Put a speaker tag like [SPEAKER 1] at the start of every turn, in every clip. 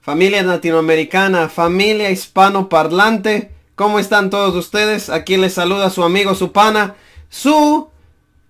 [SPEAKER 1] Familia latinoamericana, familia hispanoparlante, ¿cómo están todos ustedes? Aquí les saluda su amigo, su pana, su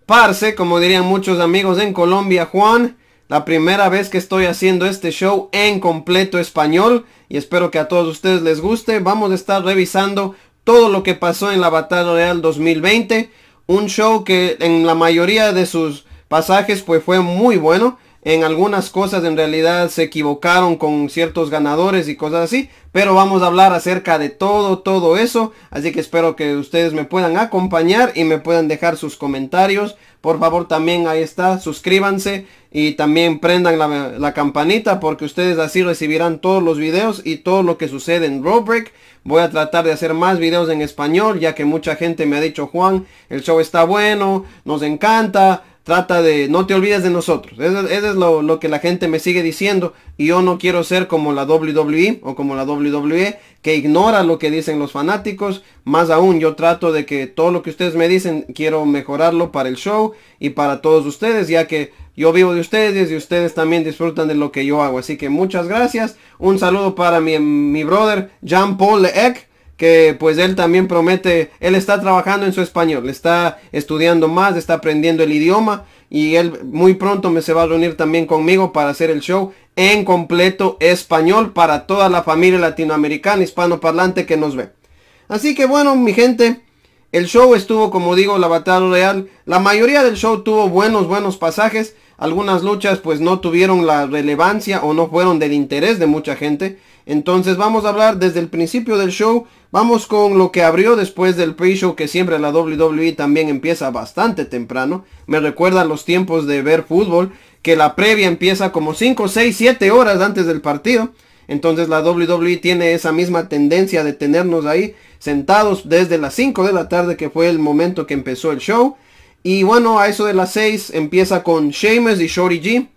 [SPEAKER 1] parce, como dirían muchos amigos en Colombia, Juan. La primera vez que estoy haciendo este show en completo español y espero que a todos ustedes les guste. Vamos a estar revisando todo lo que pasó en la Batalla Real 2020. Un show que en la mayoría de sus pasajes pues fue muy bueno en algunas cosas en realidad se equivocaron con ciertos ganadores y cosas así, pero vamos a hablar acerca de todo, todo eso, así que espero que ustedes me puedan acompañar y me puedan dejar sus comentarios, por favor también ahí está, suscríbanse y también prendan la, campanita porque ustedes así recibirán todos los videos y todo lo que sucede en Roadbreak. voy a tratar de hacer más videos en español ya que mucha gente me ha dicho Juan, el show está bueno, nos encanta, trata de no te olvides de nosotros. Eso, es lo, que la gente me sigue diciendo. Y yo no quiero ser como la WWE o como la WWE que ignora lo que dicen los fanáticos. Más aún, yo trato de que todo lo que ustedes me dicen, quiero mejorarlo para el show y para todos ustedes, ya que yo vivo de ustedes y ustedes también disfrutan de lo que yo hago. Así que muchas gracias. Un saludo para mi, mi brother Jean Paul Eck que pues él también promete, él está trabajando en su español, está estudiando más, está aprendiendo el idioma y él muy pronto me se va a reunir también conmigo para hacer el show en completo español para toda la familia latinoamericana hispanoparlante que nos ve. Así que bueno, mi gente, el show estuvo, como digo, la batalla real. La mayoría del show tuvo buenos, buenos pasajes. Algunas luchas pues no tuvieron la relevancia o no fueron del interés de mucha gente. Entonces vamos a hablar desde el principio del show Vamos con lo que abrió después del pre-show que siempre la WWE también empieza bastante temprano. Me recuerda los tiempos de ver fútbol, que la previa empieza como 5, 6, 7 horas antes del partido. Entonces la WWE tiene esa misma tendencia de tenernos ahí sentados desde las 5 de la tarde que fue el momento que empezó el show. Y bueno, a eso de las 6 empieza con Sheamus y Shorty G.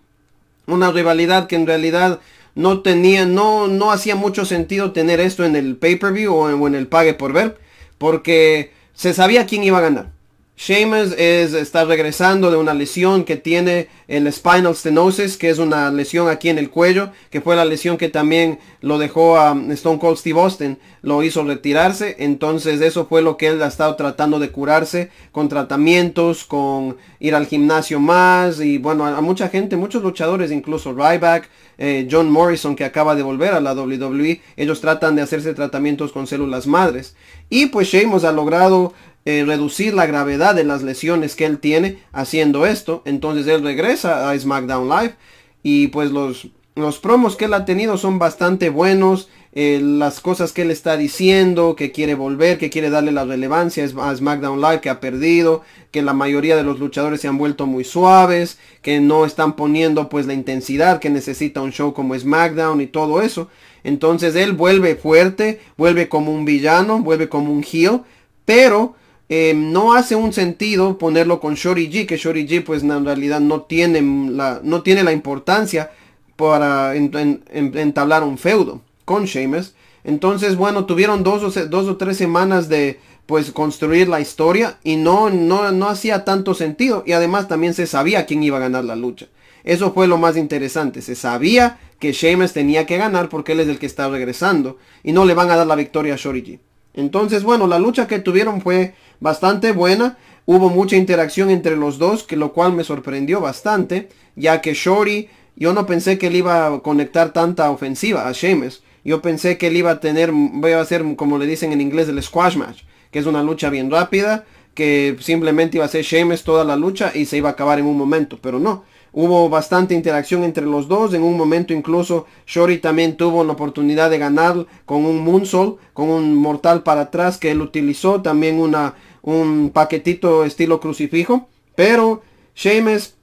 [SPEAKER 1] Una rivalidad que en realidad no tenía, no, hacía mucho sentido tener esto en el pay-per-view o en, o en el pague por ver, porque se sabía quién iba a ganar. Sheamus es, está regresando de una lesión que tiene el spinal stenosis, que es una lesión aquí en el cuello, que fue la lesión que también lo dejó a um, Stone Cold Steve Austin, lo hizo retirarse, entonces eso fue lo que él ha estado tratando de curarse con tratamientos, con ir al gimnasio más y bueno, a, mucha gente, muchos luchadores, incluso Ryback, eh, John Morrison que acaba de volver a la WWE, ellos tratan de hacerse tratamientos con células madres. Y pues Sheamus ha logrado eh, reducir la gravedad de las lesiones que él tiene haciendo esto. Entonces él regresa a SmackDown Live y pues los, los promos que él ha tenido son bastante buenos. Eh, las cosas que él está diciendo, que quiere volver, que quiere darle la relevancia a SmackDown Live que ha perdido, que la mayoría de los luchadores se han vuelto muy suaves, que no están poniendo pues la intensidad que necesita un show como SmackDown y todo eso. Entonces él vuelve fuerte, vuelve como un villano, vuelve como un heel, pero Em, no hace un sentido ponerlo con Shorty G, que Shorty G pues en realidad no tiene la, no tiene la importancia para entablar un feudo con Sheamus. Entonces, bueno, tuvieron dos o, dos o tres semanas de pues construir la historia y no, no, no hacía tanto sentido. Y además también se sabía quién iba a ganar la lucha. Eso fue lo más interesante. Se sabía que Sheamus tenía que ganar porque él es el que está regresando. Y no le van a dar la victoria a Shorty G. Entonces, bueno, la lucha que tuvieron fue bastante buena. Hubo mucha interacción entre los dos, que lo cual me sorprendió bastante, ya que Shorty, yo no pensé que él iba a conectar tanta ofensiva a Sheamus. Yo pensé que él iba a tener, voy a hacer como le dicen en inglés, el squash match, que es una lucha bien rápida, que simplemente iba a ser Sheamus toda la lucha y se iba a acabar en un momento, pero no. Hubo bastante interacción entre los dos. En un momento incluso Shori también tuvo la oportunidad de ganar con un Moonsault, con un mortal para atrás que él utilizó. También una, un paquetito estilo crucifijo. Pero Sheamus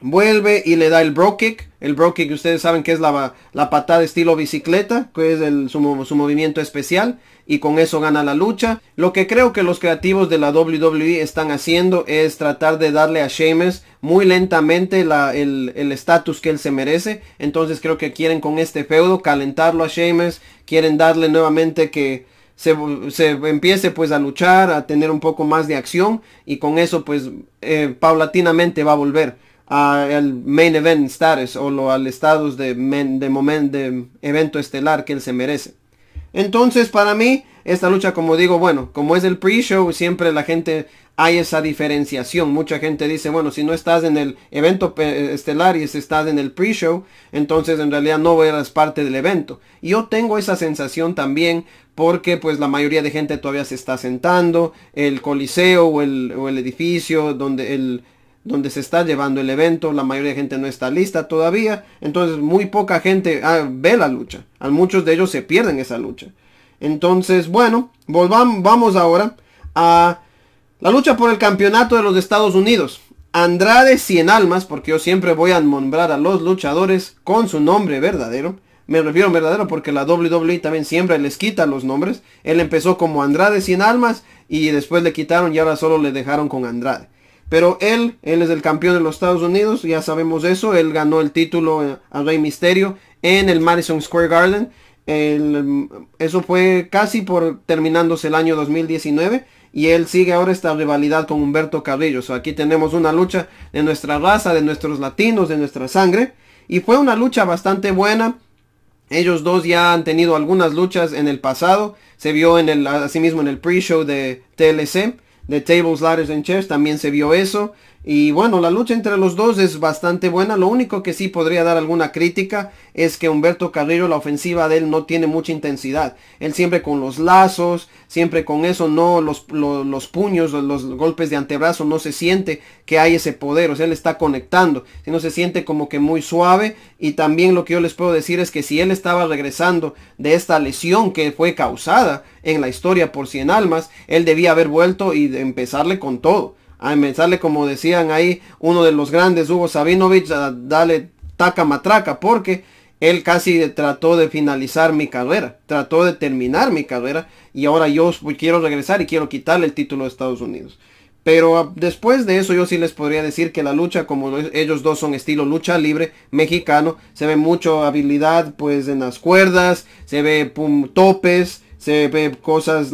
[SPEAKER 1] vuelve y le da el bro kick. El bro kick ustedes saben que es la, la patada estilo bicicleta, que es su, movimiento especial. Y con eso gana la lucha. Lo que creo que los creativos de la WWE están haciendo es tratar de darle a Sheamus muy lentamente el estatus que él se merece. Entonces creo que quieren con este feudo calentarlo a Sheamus. Quieren darle nuevamente que, se, empiece pues a luchar, a tener un poco más de acción y con eso pues eh, paulatinamente va a volver al main event status o lo, al status de, de, momento de evento estelar que él se merece. Entonces para mí esta lucha como digo, bueno, como es el pre-show, siempre la gente hay esa diferenciación. Mucha gente dice, bueno, si no estás en el evento estelar y estás en el pre-show, entonces en realidad no eras parte del evento. yo tengo esa sensación también porque pues la mayoría de gente todavía se está sentando, el coliseo o el edificio donde el donde se está llevando el evento, la mayoría de gente no está lista todavía, entonces muy poca gente ah, ve la lucha, a muchos de ellos se pierden esa lucha. Entonces, bueno, volvamos, vamos ahora a la lucha por el campeonato de los Estados Unidos. Andrade Cien Almas, porque yo siempre voy a nombrar a los luchadores con su nombre verdadero. Me refiero a verdadero porque la WWE también siempre les quita los nombres. Él empezó como Andrade Cien Almas y después le quitaron y ahora solo le dejaron con Andrade. Pero él, él es el campeón de los Estados Unidos, ya sabemos eso. Él ganó el título a Rey Misterio en el Madison Square Garden. eso fue casi por terminándose el año 2019. Y él sigue ahora esta rivalidad con Humberto Carrillo. aquí tenemos una lucha de nuestra raza, de nuestros latinos, de nuestra sangre. Y fue una lucha bastante buena. Ellos dos ya han tenido algunas luchas en el pasado. Se vio en el, asimismo en el pre-show de TLC de Tables, Ladders and Chairs también se vio eso. Y bueno, la lucha entre los dos es bastante buena. Lo único que sí podría dar alguna crítica es que Humberto Carrillo, la ofensiva de él no tiene mucha intensidad. Él siempre con los lazos, siempre con eso, no los, los, puños, los golpes de antebrazo, no se siente que hay ese poder. O sea, él está conectando, si no se siente como que muy suave. Y también lo que yo les puedo decir es que si él estaba regresando de esta lesión que fue causada en la historia por 100 almas, él debía haber vuelto y empezarle con todo a empezarle como decían ahí uno de los grandes, Hugo Sabinovich, a darle taca matraca, porque él casi trató de finalizar mi carrera, trató de terminar mi carrera y ahora yo quiero regresar y quiero quitarle el título de Estados Unidos. Pero ah, después de eso yo sí les podría decir que la lucha, como ellos dos son estilo lucha libre mexicano, se ve mucha habilidad pues en las cuerdas, se ve topes, se ve cosas,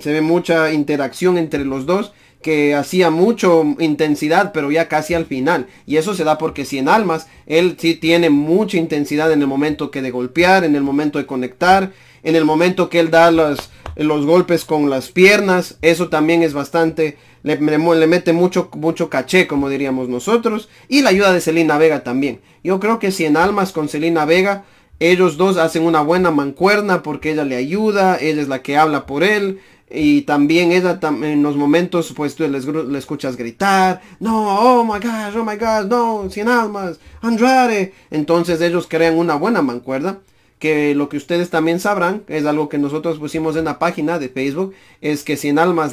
[SPEAKER 1] se ve mucha interacción entre los dos que hacía mucho intensidad, pero ya casi al final. Y eso se da porque si en almas, él sí tiene mucha intensidad en el momento que de golpear, en el momento de conectar, en el momento que él da los, los golpes con las piernas. Eso también es bastante, le, mete mucho, mucho caché, como diríamos nosotros. Y la ayuda de Celina Vega también. Yo creo que si en almas con Celina Vega. Ellos dos hacen una buena mancuerna porque ella le ayuda, ella es la que habla por él, y también ella en los momentos pues tú les, le escuchas gritar, no, oh my gosh, oh my gosh, no, sin almas, Andrade. Entonces ellos crean una buena mancuerda, que lo que ustedes también sabrán, es algo que nosotros pusimos en la página de Facebook, es que 100 almas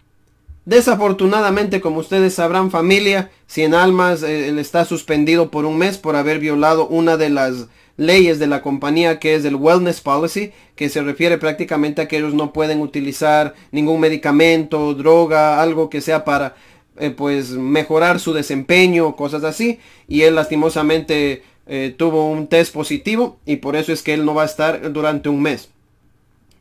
[SPEAKER 1] Desafortunadamente, como ustedes sabrán, familia, 100 Almas eh, está suspendido por un mes por haber violado una de las leyes de la compañía que es el Wellness Policy, que se refiere prácticamente a que ellos no pueden utilizar ningún medicamento, droga, algo que sea para eh, pues mejorar su desempeño, cosas así. Y él lastimosamente eh, tuvo un test positivo y por eso es que él no va a estar durante un mes.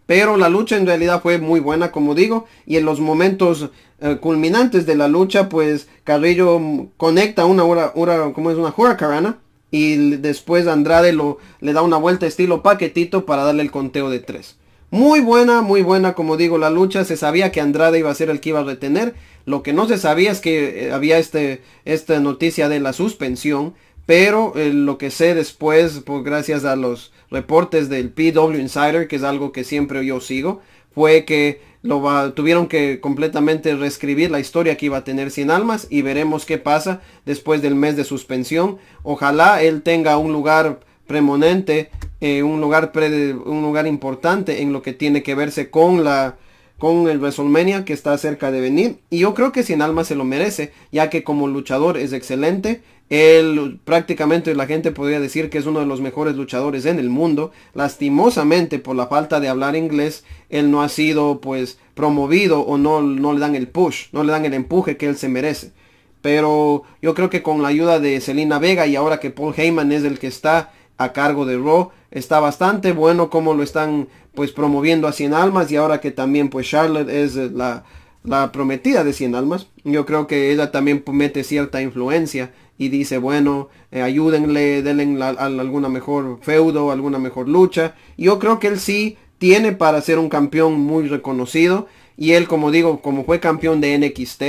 [SPEAKER 1] Pero la lucha en realidad fue muy buena, como digo, y en los momentos eh, culminantes de la lucha, pues Carrillo mm, conecta una hora, como es una Carana y después Andrade lo, le da una vuelta estilo paquetito para darle el conteo de 3. Muy buena, muy buena, como digo, la lucha. Se sabía que Andrade iba a ser el que iba a retener. Lo que no se sabía es que eh, había este, esta noticia de la suspensión. Pero eh, lo que sé después, pues, gracias a los reportes del PW Insider, que es algo que siempre yo sigo, fue que lo tuvieron que completamente reescribir la historia que iba a tener Sin Almas y veremos qué pasa después del mes de suspensión. Ojalá él tenga un lugar premonente, eh, un, lugar un lugar importante en lo que tiene que verse con la con el WrestleMania que está cerca de venir y yo creo que Sin Almas se lo merece, ya que como luchador es excelente, él prácticamente la gente podría decir que es uno de los mejores luchadores en el mundo. Lastimosamente por la falta de hablar inglés, él no ha sido pues promovido o no, no le dan el push, no le dan el empuje que él se merece. Pero yo creo que con la ayuda de Selena Vega y ahora que Paul Heyman es el que está a cargo de Raw, está bastante bueno como lo están pues promoviendo a 100 almas y ahora que también pues Charlotte es la, la prometida de 100 almas, yo creo que ella también promete cierta influencia y dice, bueno, eh, ayúdenle, denle alguna mejor feudo, alguna mejor lucha. Yo creo que él sí tiene para ser un campeón muy reconocido. Y él, como digo, como fue campeón de NXT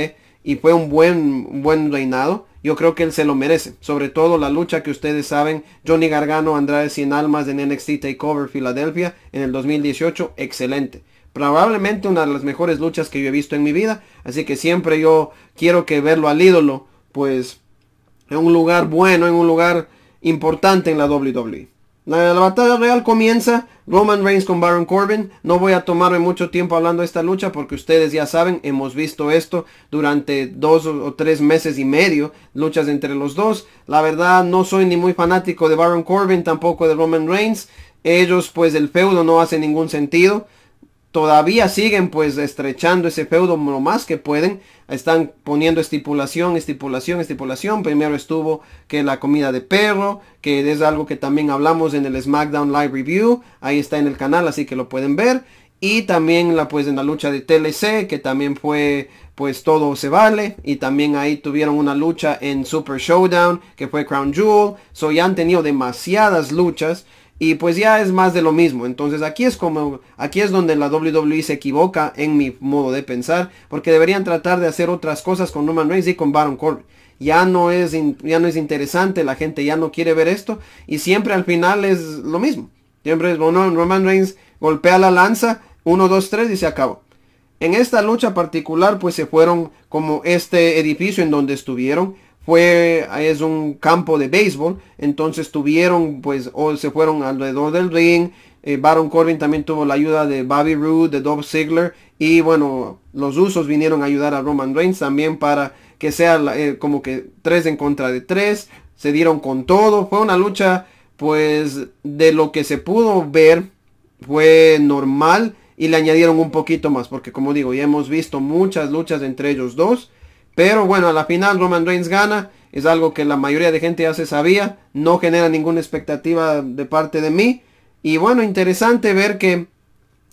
[SPEAKER 1] y fue un buen, buen reinado, yo creo que él se lo merece. Sobre todo la lucha que ustedes saben, Johnny Gargano, Andrade Sin Almas en NXT Takeover Philadelphia. en el 2018, excelente. Probablemente una de las mejores luchas que yo he visto en mi vida. Así que siempre yo quiero que verlo al ídolo, pues en un lugar bueno, en un lugar importante en la WWE. La, batalla real comienza Roman Reigns con Baron Corbin. No voy a tomarme mucho tiempo hablando de esta lucha porque ustedes ya saben, hemos visto esto durante dos o, tres meses y medio, luchas entre los dos. La verdad no soy ni muy fanático de Baron Corbin, tampoco de Roman Reigns. Ellos pues el feudo no hace ningún sentido todavía siguen pues estrechando ese feudo lo más que pueden. Están poniendo estipulación, estipulación, estipulación. Primero estuvo que la comida de perro, que es algo que también hablamos en el SmackDown Live Review. Ahí está en el canal, así que lo pueden ver. Y también la pues en la lucha de TLC, que también fue pues todo se vale. Y también ahí tuvieron una lucha en Super Showdown, que fue Crown Jewel. So ya han tenido demasiadas luchas y pues ya es más de lo mismo. Entonces aquí es como, aquí es donde la WWE se equivoca en mi modo de pensar, porque deberían tratar de hacer otras cosas con Roman Reigns y con Baron Corbin. Ya no es, ya no es interesante, la gente ya no quiere ver esto y siempre al final es lo mismo. Siempre es, bueno, Roman Reigns golpea la lanza, 1, 2, 3 y se acabó. En esta lucha particular pues se fueron como este edificio en donde estuvieron fue, es un campo de béisbol, entonces tuvieron, pues, o se fueron alrededor del ring. Eh, Baron Corbin también tuvo la ayuda de Bobby Roode, de Dolph Ziggler, y bueno, los usos vinieron a ayudar a Roman Reigns también para que sea eh, como que tres en contra de tres, se dieron con todo, fue una lucha, pues, de lo que se pudo ver, fue normal, y le añadieron un poquito más, porque como digo, ya hemos visto muchas luchas entre ellos dos, pero bueno, a la final Roman Reigns gana. Es algo que la mayoría de gente ya se sabía. No genera ninguna expectativa de parte de mí. Y bueno, interesante ver que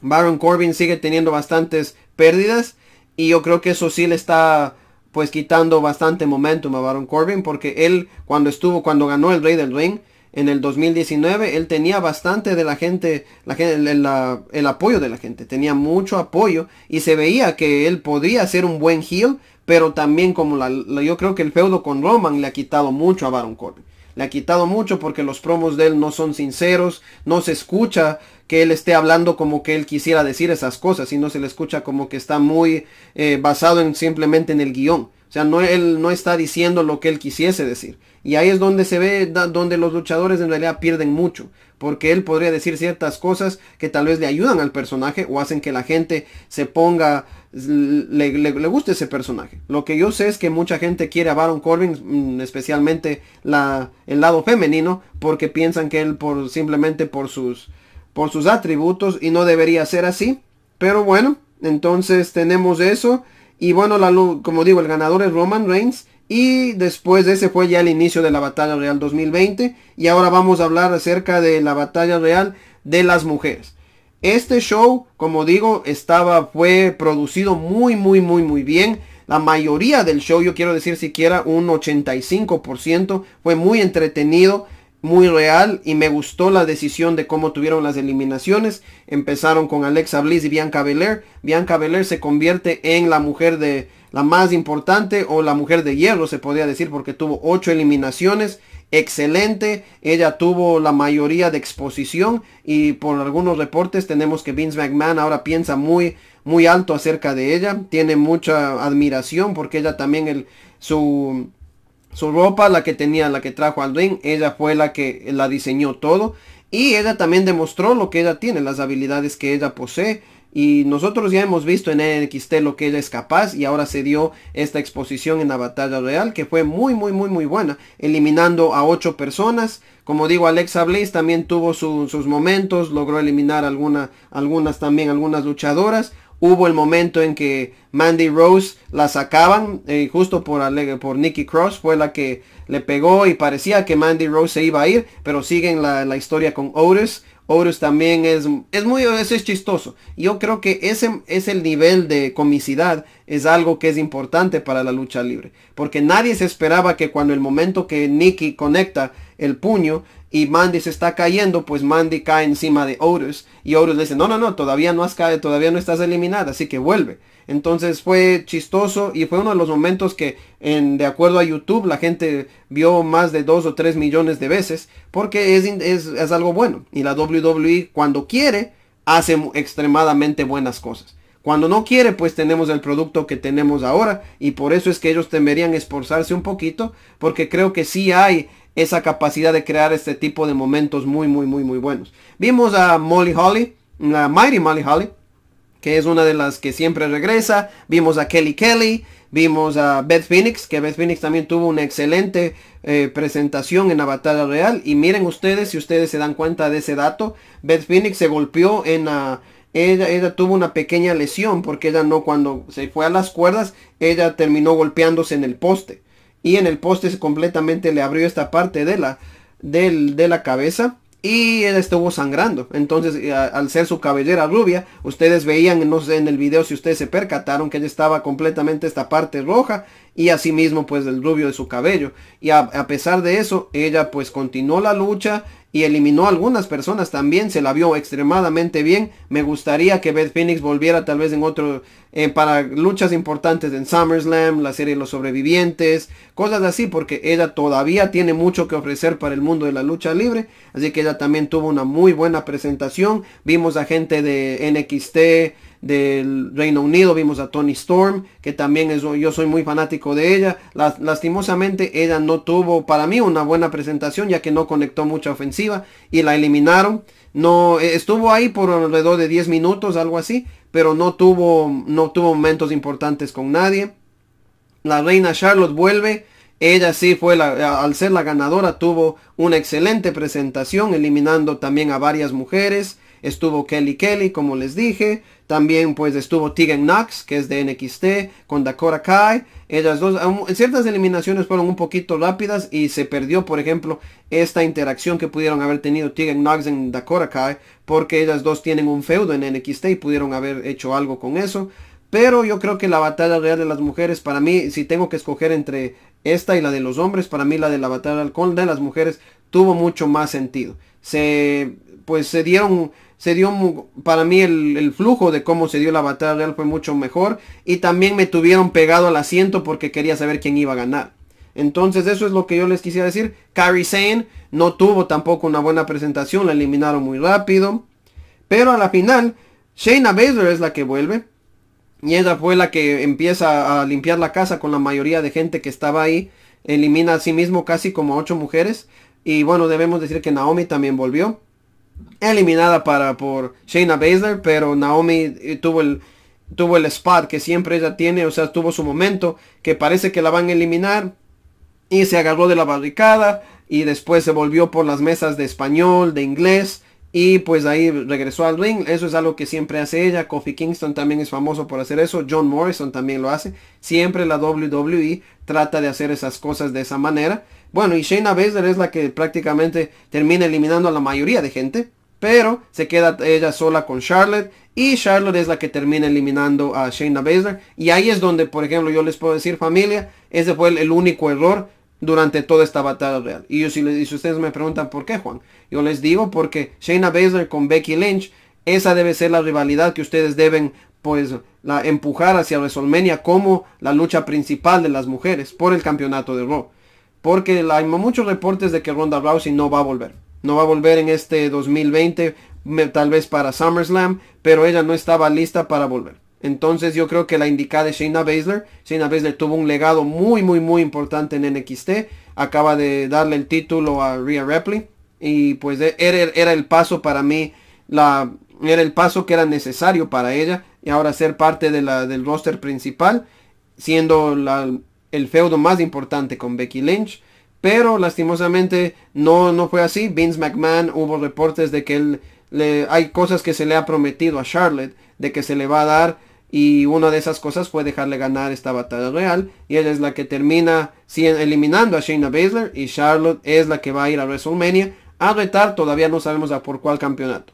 [SPEAKER 1] Baron Corbin sigue teniendo bastantes pérdidas. Y yo creo que eso sí le está pues quitando bastante momentum a Baron Corbin. Porque él cuando estuvo, cuando ganó el Rey del Ring en el 2019, él tenía bastante de la gente, el, apoyo de la gente. Tenía mucho apoyo. Y se veía que él podía ser un buen heel pero también como la, yo creo que el feudo con Roman le ha quitado mucho a Baron Corbin. Le ha quitado mucho porque los promos de él no son sinceros, no se escucha que él esté hablando como que él quisiera decir esas cosas, sino se le escucha como que está muy eh, basado en simplemente en el guión. O sea, no, él no está diciendo lo que él quisiese decir. Y ahí es donde se ve, donde los luchadores en realidad pierden mucho. Porque él podría decir ciertas cosas que tal vez le ayudan al personaje o hacen que la gente se ponga, le, le, guste ese personaje. Lo que yo sé es que mucha gente quiere a Baron Corbin, mm, especialmente la, el lado femenino, porque piensan que él por, simplemente por sus, por sus atributos y no debería ser así. Pero bueno, entonces tenemos eso. Y bueno, la, como digo, el ganador es Roman Reigns. Y después de ese fue ya el inicio de la Batalla Real 2020. Y ahora vamos a hablar acerca de la Batalla Real de las mujeres. Este show, como digo, estaba, fue producido muy, muy, muy, muy bien. La mayoría del show, yo quiero decir siquiera un 85%, fue muy entretenido muy real y me gustó la decisión de cómo tuvieron las eliminaciones. Empezaron con Alexa Bliss y Bianca Belair. Bianca Belair se convierte en la mujer de la más importante o la mujer de hierro se podría decir porque tuvo ocho eliminaciones. Excelente, ella tuvo la mayoría de exposición y por algunos reportes tenemos que Vince McMahon ahora piensa muy muy alto acerca de ella, tiene mucha admiración porque ella también el su su ropa, la que tenía, la que trajo al ella fue la que la diseñó todo. Y ella también demostró lo que ella tiene, las habilidades que ella posee. Y nosotros ya hemos visto en NXT lo que ella es capaz y ahora se dio esta exposición en la batalla real que fue muy muy muy muy buena, eliminando a ocho personas. Como digo, Alexa Bliss también tuvo sus momentos, logró eliminar algunas también, algunas luchadoras. Hubo el momento en que Mandy Rose la sacaban, eh, justo por, por Nikki Cross, fue la que le pegó y parecía que Mandy Rose se iba a ir, pero siguen la, historia con Otis. Otis también es, es muy, es chistoso. Yo creo que ese es el nivel de comicidad, es algo que es importante para la lucha libre. Porque nadie se esperaba que cuando el momento que Nikki conecta el puño, y Mandy se está cayendo, pues Mandy cae encima de Otis. y Otis le dice, no, no, no, todavía no has caído, todavía no estás eliminada, así que vuelve. Entonces fue chistoso y fue uno de los momentos que, en, de acuerdo a YouTube, la gente vio más de 2 o 3 millones de veces, porque es, es, es algo bueno. Y la WWE cuando quiere, hace extremadamente buenas cosas. Cuando no quiere, pues tenemos el producto que tenemos ahora y por eso es que ellos temerían esforzarse un poquito, porque creo que sí hay esa capacidad de crear este tipo de momentos muy, muy, muy, muy buenos. Vimos a Molly Holly, la Mighty Molly Holly, que es una de las que siempre regresa. Vimos a Kelly Kelly, vimos a Beth Phoenix, que Beth Phoenix también tuvo una excelente eh, presentación en la batalla real. Y miren ustedes, si ustedes se dan cuenta de ese dato, Beth Phoenix se golpeó en la... ella, ella, tuvo una pequeña lesión porque ella no cuando se fue a las cuerdas, ella terminó golpeándose en el poste y en el poste completamente le abrió esta parte de la, de la cabeza y él estuvo sangrando. Entonces, eh, al ser su cabellera rubia, ustedes veían, no sé, en el video si ustedes se percataron que ella estaba completamente esta parte roja y asimismo pues el rubio de su cabello. Y a pesar de eso, ella pues continuó la lucha y eliminó a algunas personas también. Se la vio extremadamente bien. Me gustaría que Beth Phoenix volviera tal vez en otro, eh, para luchas importantes en SummerSlam, la serie de los sobrevivientes, cosas así, porque ella todavía tiene mucho que ofrecer para el mundo de la lucha libre. Así que ella también tuvo una muy buena presentación. Vimos a gente de NXT, del Reino Unido, vimos a Tony Storm, que también yo soy muy fanático de ella. lastimosamente ella no tuvo para mí una buena presentación ya que no conectó mucha ofensiva y la eliminaron. No, eh, estuvo ahí por alrededor de 10 minutos, algo así, pero no tuvo, no tuvo momentos importantes con nadie. La reina Charlotte vuelve. Ella sí fue la, al ser la ganadora, tuvo una excelente presentación, eliminando también a varias mujeres estuvo Kelly Kelly, como les dije, también pues estuvo Tegan Knox, que es de NXT, con Dakota Kai. Ellas dos, ciertas eliminaciones fueron un poquito rápidas y se perdió, por ejemplo, esta interacción que pudieron haber tenido Tegan Knox en Dakota Kai, porque ellas dos tienen un feudo en NXT y pudieron haber hecho algo con eso. Pero yo creo que la batalla real de las mujeres, para mí, si tengo que escoger entre esta y la de los hombres, para mí la de la batalla real con de las mujeres tuvo mucho más sentido. Se, pues se dieron se dio para mí el, flujo de cómo se dio la batalla real fue mucho mejor y también me tuvieron pegado al asiento porque quería saber quién iba a ganar. Entonces eso es lo que yo les quisiera decir. Carrie Sane no tuvo tampoco una buena presentación, la eliminaron muy rápido. Pero a la final, Shayna Baszler es la que vuelve. Y ella fue la que empieza a limpiar la casa con la mayoría de gente que estaba ahí. Elimina a sí mismo casi como ocho mujeres. Y bueno, debemos decir que Naomi también volvió eliminada para por Shayna Baszler, pero Naomi eh, tuvo el tuvo el spot que siempre ella tiene, o sea, tuvo su momento que parece que la van a eliminar y se agarró de la barricada y después se volvió por las mesas de español, de inglés y pues ahí regresó al ring. Eso es algo que siempre hace ella. Kofi Kingston también es famoso por hacer eso. John Morrison también lo hace. Siempre la WWE trata de hacer esas cosas de esa manera. Bueno, y Shayna Baszler es la que prácticamente termina eliminando a la mayoría de gente. Pero se queda ella sola con Charlotte. Y Charlotte es la que termina eliminando a Shayna Baszler. Y ahí es donde, por ejemplo, yo les puedo decir, familia, ese fue el único error durante toda esta batalla real. Y, yo, si, ustedes me preguntan por qué, Juan, yo les digo porque Shayna Baszler con Becky Lynch, esa debe ser la rivalidad que ustedes deben pues la empujar hacia WrestleMania como la lucha principal de las mujeres por el campeonato de Raw. Porque hay muchos reportes de que Ronda Rousey no va a volver. No va a volver en este 2020, tal vez para SummerSlam, pero ella no estaba lista para volver. Entonces yo creo que la indicada es Shayna Baszler. Shayna Baszler tuvo un legado muy, muy, muy importante en NXT. Acaba de darle el título a Rhea Ripley. Y pues e, era, el paso para mí, era el paso que era necesario para ella. Y ahora ser parte del roster principal, siendo el feudo más importante con Becky Lynch. Pero lastimosamente no, no fue así. Vince McMahon hubo reportes de que él, le, hay cosas que se le ha prometido a Charlotte, de que se le va a dar y una de esas cosas fue dejarle ganar esta batalla real y ella es la que termina eliminando a Shayna Baszler y Charlotte es la que va a ir a WrestleMania a retar, todavía no sabemos a por cuál campeonato.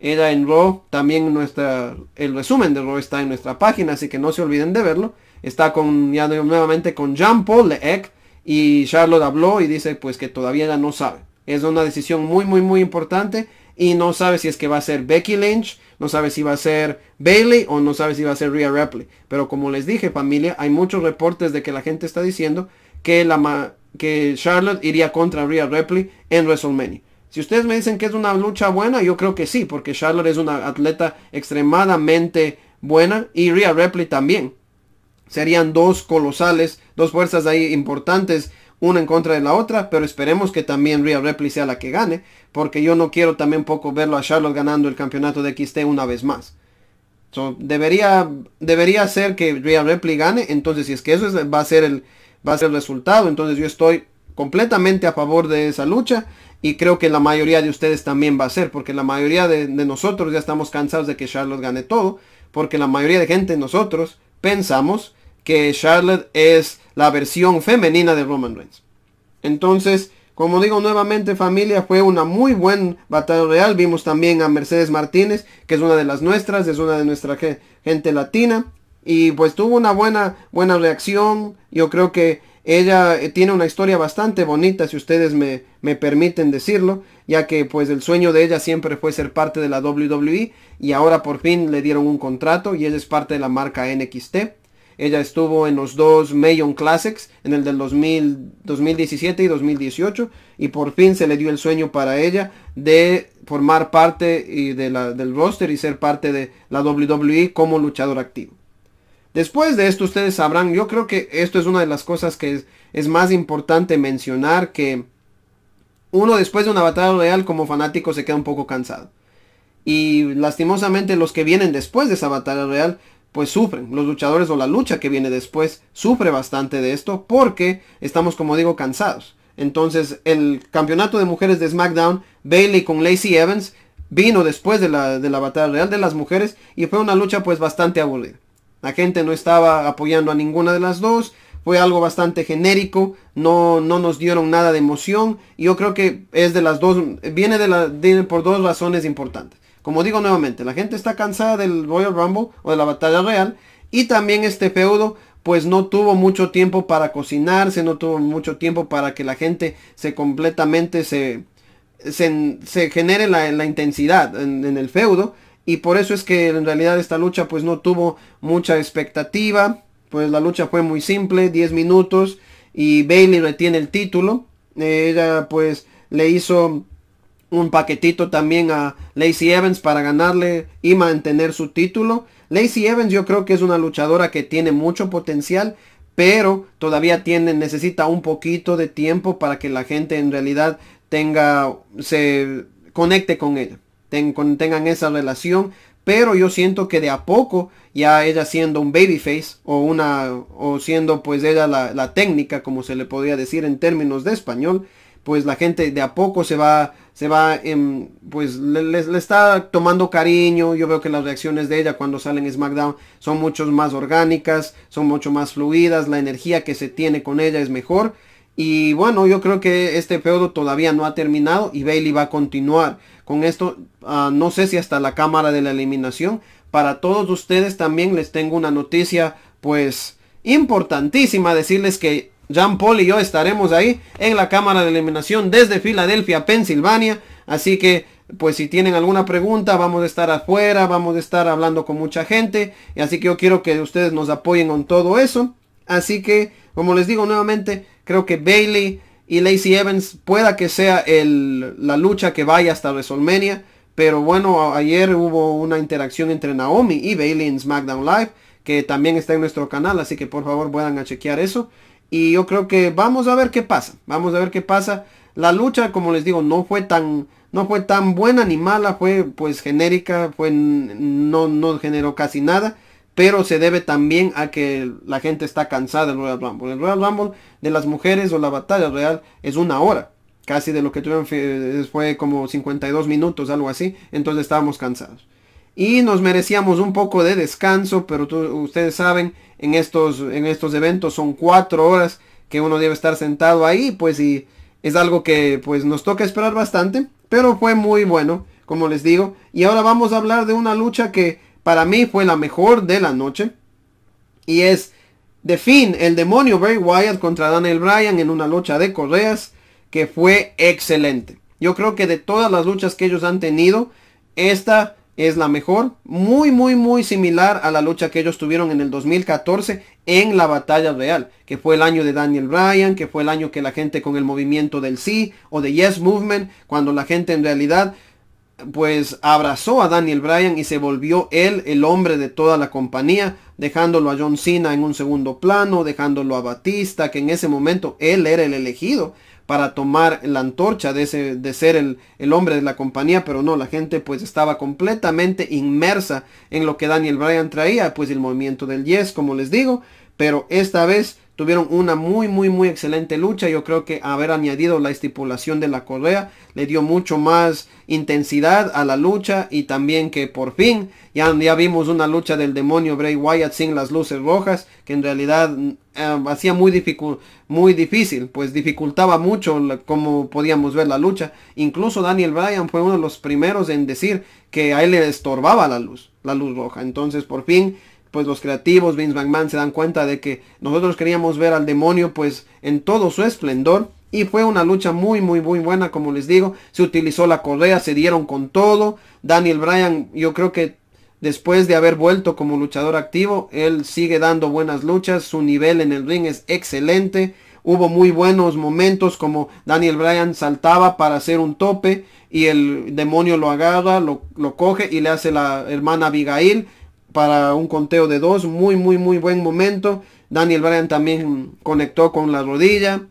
[SPEAKER 1] Era en Raw, también nuestra, el resumen de Raw está en nuestra página, así que no se olviden de verlo. Está con, ya nuevamente con Jean Paul Leek y Charlotte habló y dice pues que todavía no sabe. Es una decisión muy muy muy importante y no sabe si es que va a ser Becky Lynch, no sabe si va a ser Bailey o no sabe si va a ser Rhea Ripley. Pero como les dije, familia, hay muchos reportes de que la gente está diciendo que, la que Charlotte iría contra Rhea Ripley en WrestleMania. Si ustedes me dicen que es una lucha buena, yo creo que sí, porque Charlotte es una atleta extremadamente buena y Rhea Ripley también. Serían dos colosales, dos fuerzas ahí importantes, una en contra de la otra, pero esperemos que también Rhea Ripley sea la que gane, porque yo no quiero también poco verlo a Charlotte ganando el campeonato de XT una vez más. debería, debería ser que Rhea Ripley gane, entonces si es que eso va, a ser el, va a ser el resultado, entonces yo estoy completamente a favor de esa lucha y creo que la mayoría de ustedes también va a ser, porque la mayoría de, nosotros ya estamos cansados de que Charlotte gane todo, porque la mayoría de gente nosotros pensamos que Charlotte es la versión femenina de Roman Reigns. Entonces, como digo nuevamente familia, fue una muy buena batalla real. Vimos también a Mercedes Martínez, que es una de las nuestras, es una de nuestra gente latina. Y pues tuvo una buena, buena reacción. Yo creo que ella eh, tiene una historia bastante bonita, si ustedes me, me permiten decirlo, ya que pues el sueño de ella siempre fue ser parte de la WWE y ahora por fin le dieron un contrato y ella es parte de la marca NXT. Ella estuvo en los dos Mayon Classics, en el del 2017 y 2018, y por fin se le dio el sueño para ella de formar parte del roster y ser parte de la WWE como luchador activo. Después de esto ustedes sabrán, yo creo que esto es una de las cosas que es más importante mencionar que uno después de una batalla real como fanático se queda un poco cansado. Y lastimosamente los que vienen después de esa batalla real pues sufren. Los luchadores o la lucha que viene después sufre bastante de esto porque estamos, como digo, cansados. Entonces, el campeonato de mujeres de SmackDown, Bailey con Lacey Evans, vino después de la, batalla real de las mujeres y fue una lucha pues bastante aburrida. La gente no estaba apoyando a ninguna de las dos fue algo bastante genérico, no, no nos dieron nada de emoción. Y yo creo que es de las dos, viene, de la, viene por dos razones importantes. Como digo nuevamente, la gente está cansada del Royal Rumble o de la batalla real. Y también este feudo pues no tuvo mucho tiempo para cocinarse, no tuvo mucho tiempo para que la gente se completamente se, se, genere la, intensidad en, en, el feudo. Y por eso es que en realidad esta lucha pues no tuvo mucha expectativa. Pues la lucha fue muy simple, 10 minutos. Y Bailey retiene el título. Ella pues le hizo un paquetito también a Lacey Evans para ganarle y mantener su título. Lacey Evans yo creo que es una luchadora que tiene mucho potencial, pero todavía tiene, necesita un poquito de tiempo para que la gente en realidad tenga, se conecte con ella, tengan esa relación. Pero yo siento que de a poco, ya ella siendo un babyface o una, o siendo pues ella la, la técnica, como se le podría decir en términos de español, pues la gente de a poco se va se va, pues le, está tomando cariño. Yo veo que las reacciones de ella cuando salen en SmackDown son mucho más orgánicas, son mucho más fluidas, la energía que se tiene con ella es mejor. Y bueno, yo creo que este feudo todavía no ha terminado y Bailey va a continuar con esto. Ah, no sé si hasta la cámara de la eliminación. Para todos ustedes también les tengo una noticia pues importantísima. Decirles que Jean Paul y yo estaremos ahí en la Cámara de Eliminación desde Filadelfia, Pensilvania. Así que, pues si tienen alguna pregunta, vamos a estar afuera, vamos a estar hablando con mucha gente. Y así que yo quiero que ustedes nos apoyen con todo eso. Así que, como les digo nuevamente, creo que Bailey y Lacey Evans pueda que sea la lucha que vaya hasta WrestleMania. Pero bueno, ayer hubo una interacción entre Naomi y Bailey en SmackDown Live, que también está en nuestro canal, así que por favor puedan chequear eso. Y yo creo que vamos a ver qué pasa. Vamos a ver qué pasa. La lucha, como les digo, no fue tan, no fue tan buena ni mala. Fue pues genérica. Fue, no, no generó casi nada. Pero se debe también a que la gente está cansada del Royal Rumble. El Royal Rumble de las mujeres o la batalla real es una hora casi de lo que tuvieron eh, fue como 52 minutos, algo así, entonces estábamos cansados y nos merecíamos un poco de descanso, pero ustedes saben, en estos, en estos eventos son cuatro horas que uno debe estar sentado ahí, pues y es algo que pues nos toca esperar bastante, pero fue muy bueno, como les digo. Y ahora vamos a hablar de una lucha que para mí fue la mejor de la noche, y es The fin el demonio Bray Wyatt contra Daniel Bryan en una lucha de correas que fue excelente. Yo creo que de todas las luchas que ellos han tenido, esta es la mejor. Muy, muy, muy similar a la lucha que ellos tuvieron en el 2014 en la batalla real, que fue el año de Daniel Bryan, que fue el año que la gente con el movimiento del sí o de yes movement, cuando la gente en realidad pues abrazó a Daniel Bryan y se volvió él el hombre de toda la compañía, dejándolo a John Cena en un segundo plano, dejándolo a Batista, que en ese momento él era el elegido para tomar la antorcha de, ese, de ser el, el, hombre de la compañía, pero no, la gente pues estaba completamente inmersa en lo que Daniel Bryan traía, pues el movimiento del yes, como les digo, pero esta vez Tuvieron una muy, muy, muy excelente lucha. Yo creo que haber añadido la estipulación de la correa le dio mucho más intensidad a la lucha y también que por fin ya, ya vimos una lucha del demonio Bray Wyatt sin las luces rojas que en realidad eh, hacía muy, muy difícil, pues dificultaba mucho como podíamos ver la lucha. Incluso Daniel Bryan fue uno de los primeros en decir que a él le estorbaba la luz, la luz roja. Entonces por fin pues los creativos, Vince McMahon, se dan cuenta de que nosotros queríamos ver al demonio pues en todo su esplendor. Y fue una lucha muy, muy, muy buena, como les digo. Se utilizó la correa, se dieron con todo. Daniel Bryan, yo creo que después de haber vuelto como luchador activo, él sigue dando buenas luchas. Su nivel en el ring es excelente. Hubo muy buenos momentos como Daniel Bryan saltaba para hacer un tope y el demonio lo agarra, lo, lo coge y le hace la hermana Abigail para un conteo de dos. Muy, muy, muy buen momento. Daniel Bryan también conectó con la rodilla.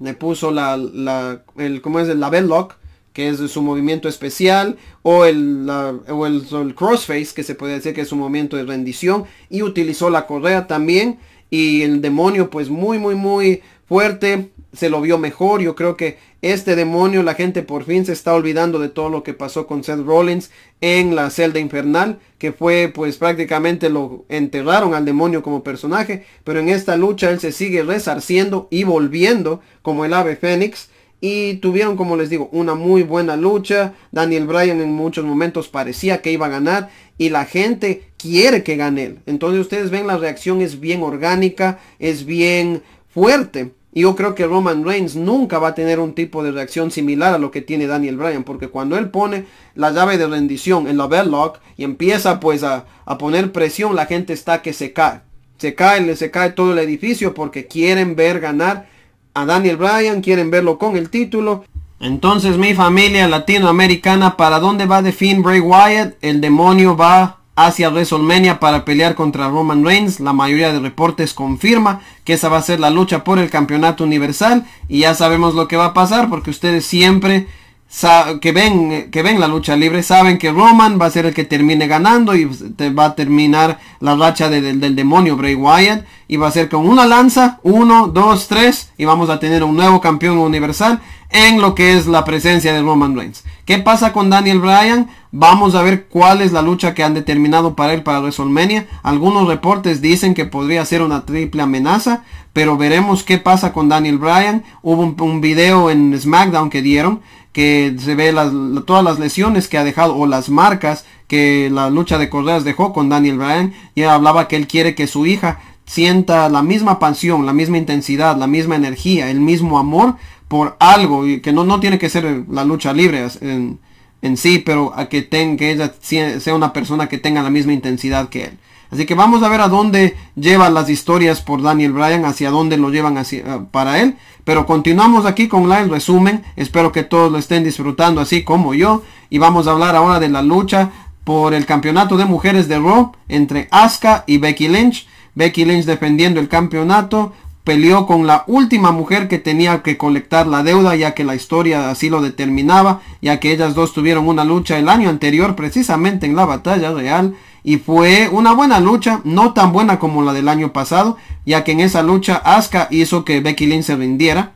[SPEAKER 1] Le puso la, la el, ¿cómo es? La lock que es su movimiento especial, o el, la, o el, crossface, que se puede decir que es su movimiento de rendición, y utilizó la correa también, y el demonio pues muy, muy, muy fuerte, se lo vio mejor. Yo creo que este demonio, la gente por fin se está olvidando de todo lo que pasó con Seth Rollins en la celda infernal, que fue pues prácticamente lo enterraron al demonio como personaje, pero en esta lucha él se sigue resarciendo y volviendo como el ave fénix. Y tuvieron, como les digo, una muy buena lucha. Daniel Bryan en muchos momentos parecía que iba a ganar. Y la gente quiere que gane él. Entonces ustedes ven la reacción es bien orgánica, es bien fuerte. Y yo creo que Roman Reigns nunca va a tener un tipo de reacción similar a lo que tiene Daniel Bryan. Porque cuando él pone la llave de rendición en la Lock y empieza pues a, a, poner presión, la gente está que se cae. Se cae, se cae todo el edificio porque quieren ver ganar a Daniel Bryan, quieren verlo con el título. Entonces mi familia latinoamericana, ¿para dónde va de fin Bray Wyatt? El demonio va hacia WrestleMania para pelear contra Roman Reigns. La mayoría de reportes confirma que esa va a ser la lucha por el campeonato universal. Y ya sabemos lo que va a pasar porque ustedes siempre que ven, que ven la lucha libre saben que Roman va a ser el que termine ganando y va a terminar la racha del demonio Bray Wyatt y va a ser con una lanza, uno, dos, tres y vamos a tener un nuevo campeón universal en lo que es la presencia de Roman Reigns. ¿Qué pasa con Daniel Bryan? Vamos a ver cuál es la lucha que han determinado para él para WrestleMania. Algunos reportes dicen que podría ser una triple amenaza, pero veremos qué pasa con Daniel Bryan. Hubo un video en SmackDown que dieron que se ve todas las lesiones que ha dejado o las marcas que la lucha de correas dejó con Daniel Bryan y hablaba que él quiere que su hija sienta la misma pasión, la misma intensidad, la misma energía, el mismo amor por algo y que no, no tiene que ser la lucha libre en, sí, pero a que, que ella sea una persona que tenga la misma intensidad que él. Así que vamos a ver a dónde llevan las historias por Daniel Bryan, hacia dónde lo llevan eh, para él. Pero continuamos aquí con el resumen. Espero que todos lo estén disfrutando así como yo. Y vamos a hablar ahora de la lucha por el campeonato de mujeres de Raw entre Asuka y Becky Lynch. Becky Lynch defendiendo el campeonato peleó con la última mujer que tenía que colectar la deuda ya que la historia así lo determinaba ya que ellas dos tuvieron una lucha el año anterior precisamente en la batalla real y fue una buena lucha, no tan buena como la del año pasado, ya que en esa lucha Asuka hizo que Becky Lynch se rindiera.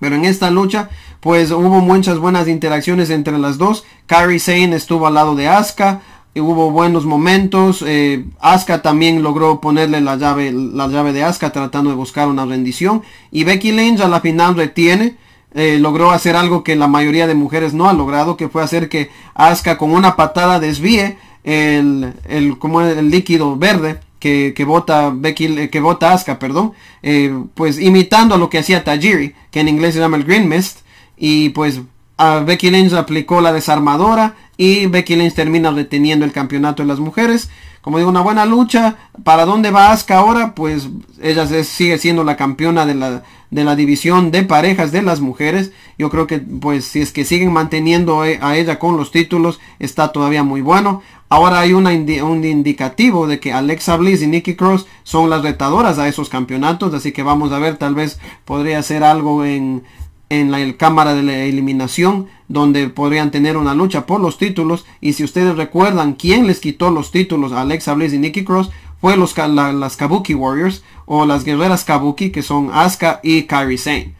[SPEAKER 1] Pero en esta lucha, pues hubo muchas buenas interacciones entre las dos. Carrie Sane estuvo al lado de Asuka. Y hubo buenos momentos. Eh, Asuka también logró ponerle la llave, la llave de Asuka tratando de buscar una rendición. Y Becky Lynch a la final retiene. Eh, logró hacer algo que la mayoría de mujeres no ha logrado, que fue hacer que Asuka con una patada desvíe el, el, el líquido verde que, que bota Becky, eh, que bota Asuka, perdón, eh, pues imitando lo que hacía Tajiri, que en inglés se llama el Green Mist, y pues a Becky Lynch aplicó la desarmadora y Becky Lynch termina deteniendo el campeonato de las mujeres. Como digo, una buena lucha. ¿Para dónde va Asuka ahora? Pues ella sigue siendo la campeona de la, de la división de parejas de las mujeres. Yo creo que pues si es que siguen manteniendo a ella con los títulos está todavía muy bueno. Ahora hay un indicativo de que Alexa Bliss y Nikki Cross son las retadoras a esos campeonatos. Así que vamos a ver, tal vez podría ser algo en, la cámara de la eliminación donde podrían tener una lucha por los títulos y si ustedes recuerdan quién les quitó los títulos Alexa Bliss y Nikki Cross fue pues los, las Kabuki Warriors o las guerreras Kabuki que son Asuka y Kairi Sane.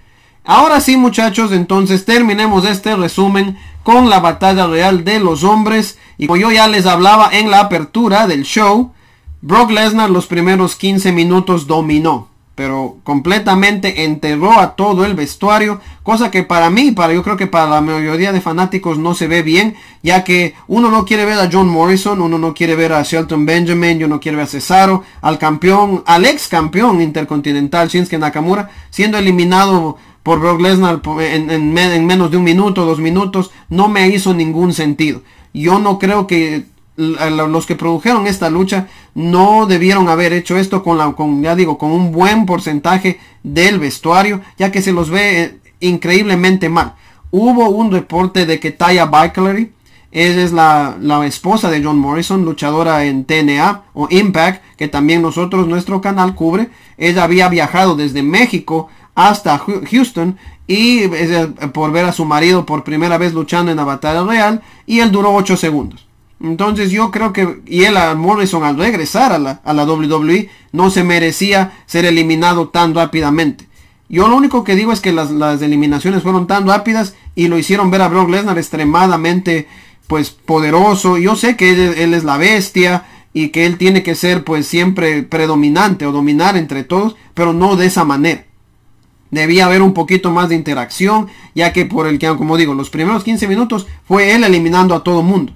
[SPEAKER 1] Ahora sí muchachos, entonces terminemos este resumen con la batalla real de los hombres. Y como yo ya les hablaba en la apertura del show, Brock Lesnar los primeros 15 minutos dominó pero completamente enterró a todo el vestuario, cosa que para mí, para yo creo que para la mayoría de fanáticos no se ve bien, ya que uno no quiere ver a John Morrison, uno no quiere ver a Shelton Benjamin, yo no quiero ver a Cesaro, al campeón, al ex campeón intercontinental Shinsuke Nakamura, siendo eliminado por Brock Lesnar en, en menos de un minuto, dos minutos, no me hizo ningún sentido. Yo no creo que los que produjeron esta lucha no debieron haber hecho esto con la con ya digo con un buen porcentaje del vestuario ya que se los ve eh, increíblemente mal hubo un reporte de que Taya Valkyrie ella es la, la, esposa de John Morrison, luchadora en TNA o Impact, que también nosotros, nuestro canal cubre. Ella había viajado desde México hasta Houston y eh, por ver a su marido por primera vez luchando en la batalla real y él duró 8 segundos. Entonces yo creo que y él a Morrison al regresar a la, a WWE no se merecía ser eliminado tan rápidamente. Yo lo único que digo es que las, eliminaciones fueron tan rápidas y lo hicieron ver a Brock Lesnar extremadamente pues poderoso. Yo sé que él, es la bestia y que él tiene que ser pues siempre predominante o dominar entre todos, pero no de esa manera. Debía haber un poquito más de interacción, ya que por el que, como digo, los primeros 15 minutos fue él eliminando a todo mundo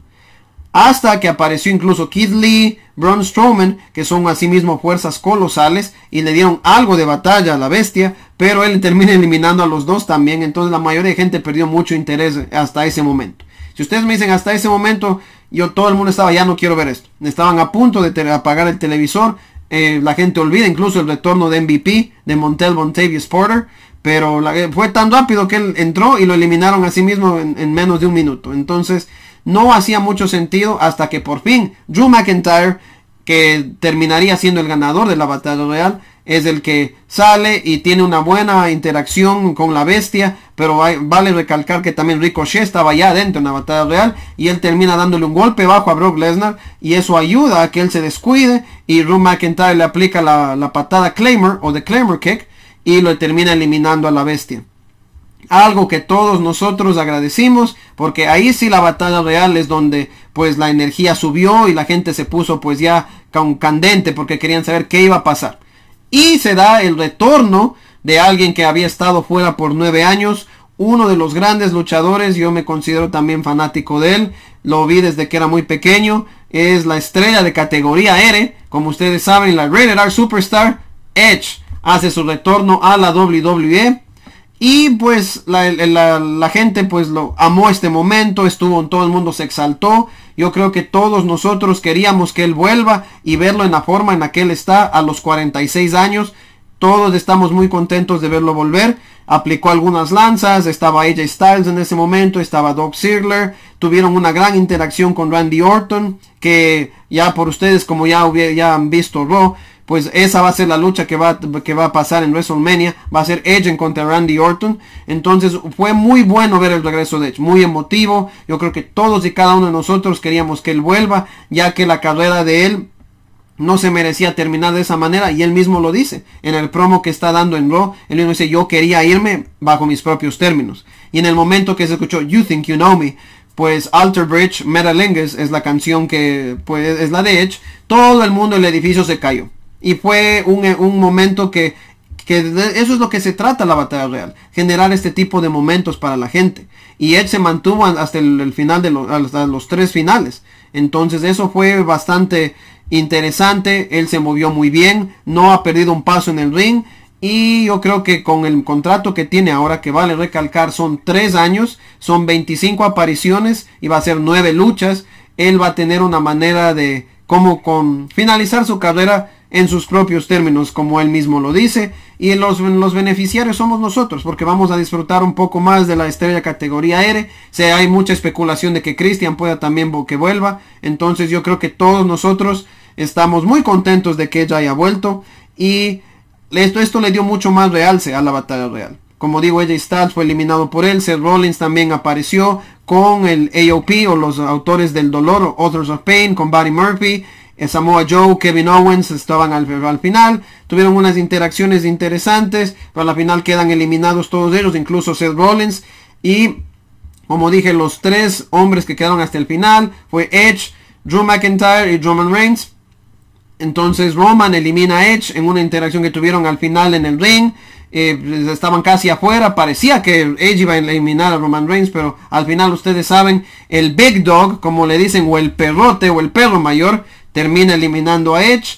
[SPEAKER 1] hasta que apareció incluso Keith Lee, Braun Strowman, que son asimismo fuerzas colosales y le dieron algo de batalla a la bestia, pero él termina eliminando a los dos también, entonces la mayoría de gente perdió mucho interés hasta ese momento. Si ustedes me dicen hasta ese momento, yo todo el mundo estaba, ya no quiero ver esto. Estaban a punto de apagar el televisor, eh, la gente olvida incluso el retorno de MVP, de Montel Montavious Porter, pero eh, fue tan rápido que él entró y lo eliminaron a mismo en menos de un minuto. Entonces, no hacía mucho sentido hasta que por fin Drew McIntyre, que terminaría siendo el ganador de la batalla real, es el que sale y tiene una buena interacción con la bestia, pero vale recalcar que también Ricochet estaba ya adentro en la batalla real y él termina dándole un golpe bajo a Brock Lesnar y eso ayuda a que él se descuide y Drew McIntyre le aplica la, patada Claimer o de Claimer Kick y lo termina eliminando a la bestia algo que todos nosotros agradecimos, porque ahí sí la batalla real es donde pues la energía subió y la gente se puso pues ya candente porque querían saber qué iba a pasar. Y se da el retorno de alguien que había estado fuera por nueve años, uno de los grandes luchadores, yo me considero también fanático de él, lo vi desde que era muy pequeño, es la estrella de categoría R, como ustedes saben, la Rated R Superstar, Edge, hace su retorno a la WWE y pues la, gente pues lo amó este momento, estuvo en todo el mundo se exaltó. Yo creo que todos nosotros queríamos que él vuelva y verlo en la forma en la que él está a los 46 años. Todos estamos muy contentos de verlo volver. Aplicó algunas lanzas, estaba AJ Styles en ese momento, estaba Doc Ziggler. Tuvieron una gran interacción con Randy Orton, que ya por ustedes como ya, ya han visto Raw, pues esa va a ser la lucha que va, que va a pasar en WrestleMania. Va a ser Edge contra Randy Orton. Entonces fue muy bueno ver el regreso de Edge. Muy emotivo. Yo creo que todos y cada uno de nosotros queríamos que él vuelva. Ya que la carrera de él no se merecía terminar de esa manera y él mismo lo dice en el promo que está dando en Raw él mismo dice yo quería irme bajo mis propios términos y en el momento que se escuchó You Think You Know Me pues Alter Bridge Metalingus es la canción que pues es la de Edge todo el mundo el edificio se cayó y fue un, eh, momento que, eso es lo que se trata la batalla real, generar este tipo de momentos para la gente. Y él se mantuvo hasta el, final de los, los tres finales. Entonces eso fue bastante interesante, él se movió muy bien, no ha perdido un paso en el ring y yo creo que con el contrato que tiene ahora, que vale recalcar, son tres años, son 25 apariciones y va a ser nueve luchas. Él va a tener una manera de cómo con finalizar su carrera en sus propios términos, como él mismo lo dice, y los, los, beneficiarios somos nosotros, porque vamos a disfrutar un poco más de la estrella categoría R. Se hay mucha especulación de que Christian pueda también que vuelva, entonces yo creo que todos nosotros estamos muy contentos de que ella haya vuelto y esto, esto le dio mucho más realce a la batalla real. Como digo, ella está fue eliminado por él. Seth Rollins también apareció con el AOP o los autores del dolor, o Authors of Pain, con Barry Murphy. Samoa Joe, Kevin Owens estaban al, al, final. Tuvieron unas interacciones interesantes. Pero al final quedan eliminados todos ellos, incluso Seth Rollins. Y como dije, los tres hombres que quedaron hasta el final fue Edge, Drew McIntyre y Roman Reigns. Entonces Roman elimina a Edge en una interacción que tuvieron al final en el ring. Eh, estaban casi afuera. Parecía que Edge iba a eliminar a Roman Reigns, pero al final ustedes saben, el Big Dog, como le dicen, o el perrote o el perro mayor, termina eliminando a Edge,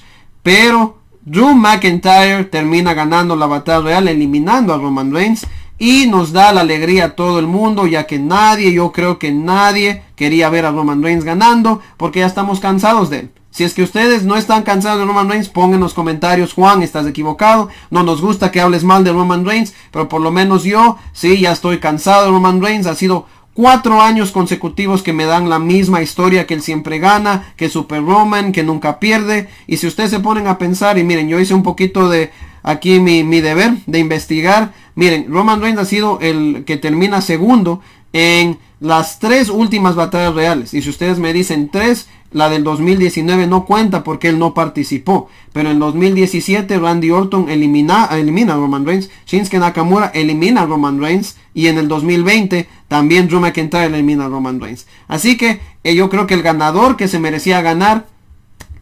[SPEAKER 1] pero Drew McIntyre termina ganando la batalla real, eliminando a Roman Reigns. Y nos da la alegría a todo el mundo, ya que nadie, yo creo que nadie quería ver a Roman Reigns ganando, porque ya estamos cansados de él. Si es que ustedes no están cansados de Roman Reigns, pongan en los comentarios, Juan, estás equivocado. No nos gusta que hables mal de Roman Reigns, pero por lo menos yo, sí, ya estoy cansado de Roman Reigns. Ha sido Cuatro años consecutivos que me dan la misma historia que él siempre gana, que Super Roman, que nunca pierde. Y si ustedes se ponen a pensar, y miren, yo hice un poquito de aquí mi, mi deber de investigar. Miren, Roman Reigns ha sido el que termina segundo en las tres últimas batallas reales. Y si ustedes me dicen tres, la del 2019 no cuenta porque él no participó. Pero en 2017 Randy Orton elimina, elimina a Roman Reigns. Shinsuke Nakamura elimina a Roman Reigns. Y en el 2020 también Drew McIntyre elimina a Roman Reigns. Así que eh, yo creo que el ganador que se merecía ganar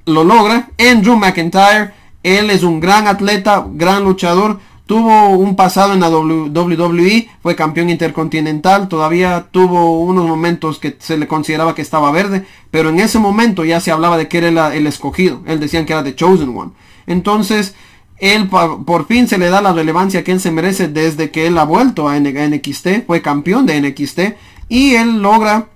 [SPEAKER 1] lo logra Andrew McIntyre. Él es un gran atleta, gran luchador. Tuvo un pasado en la WWE, fue campeón intercontinental, todavía tuvo unos momentos que se le consideraba que estaba verde, pero en ese momento ya se hablaba de que era el escogido, él decían que era The Chosen One. Entonces, él por, fin se le da la relevancia que él se merece desde que él ha vuelto a NXT, fue campeón de NXT y él logra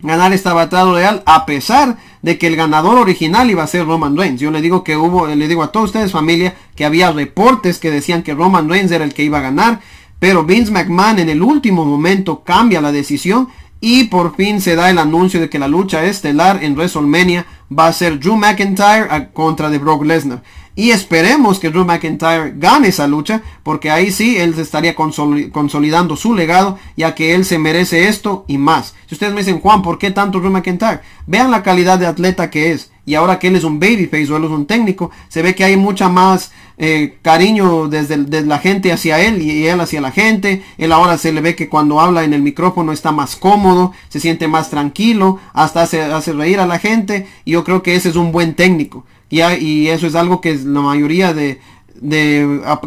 [SPEAKER 1] ganar esta batalla real a pesar de que el ganador original iba a ser Roman Reigns. Yo le digo que hubo, le digo a todos ustedes familia que había reportes que decían que Roman Reigns era el que iba a ganar, pero Vince McMahon en el último momento cambia la decisión y por fin se da el anuncio de que la lucha estelar en WrestleMania va a ser Drew McIntyre contra de Brock Lesnar. Y esperemos que Drew McIntyre gane esa lucha, porque ahí sí él estaría consolidando su legado, ya que él se merece esto y más. Si ustedes me dicen, Juan, ¿por qué tanto Drew McIntyre? Vean la calidad de atleta que es. Y ahora que él es un babyface o él es un técnico, se ve que hay mucha más eh, cariño desde, la gente hacia él y, él hacia la gente. Él ahora se le ve que cuando habla en el micrófono está más cómodo, se siente más tranquilo, hasta se hace reír a la gente. Y yo creo que ese es un buen técnico. Y, eso es algo que la mayoría de,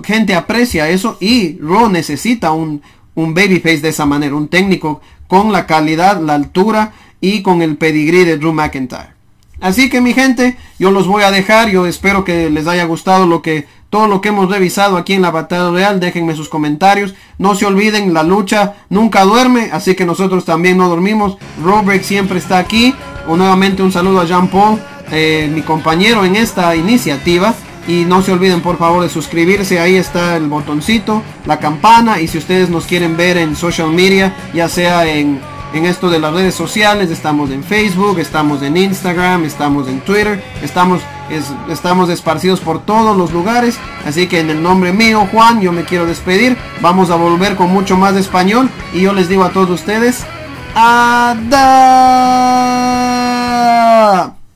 [SPEAKER 1] gente aprecia eso. Y Raw necesita un, un babyface de esa manera, un técnico con la calidad, la altura y con el pedigrí de Drew McIntyre. Así que mi gente, yo los voy a dejar. Yo espero que les haya gustado lo que todo lo que hemos revisado aquí en la batalla real. Déjenme sus comentarios. No se olviden, la lucha nunca duerme, así que nosotros también no dormimos. Break siempre está aquí. O nuevamente un saludo a Jean Paul. Eh, mi compañero en esta iniciativa. Y no se olviden por favor de suscribirse, ahí está el botoncito, la campana y si ustedes nos quieren ver en social media, ya sea en, en esto de las redes sociales, estamos en Facebook, estamos en Instagram, estamos en Twitter, estamos, estamos esparcidos por todos los lugares. Así que en el nombre mío, Juan, yo me quiero despedir, vamos a volver con mucho más de español y yo les digo a todos ustedes, ¡Ada!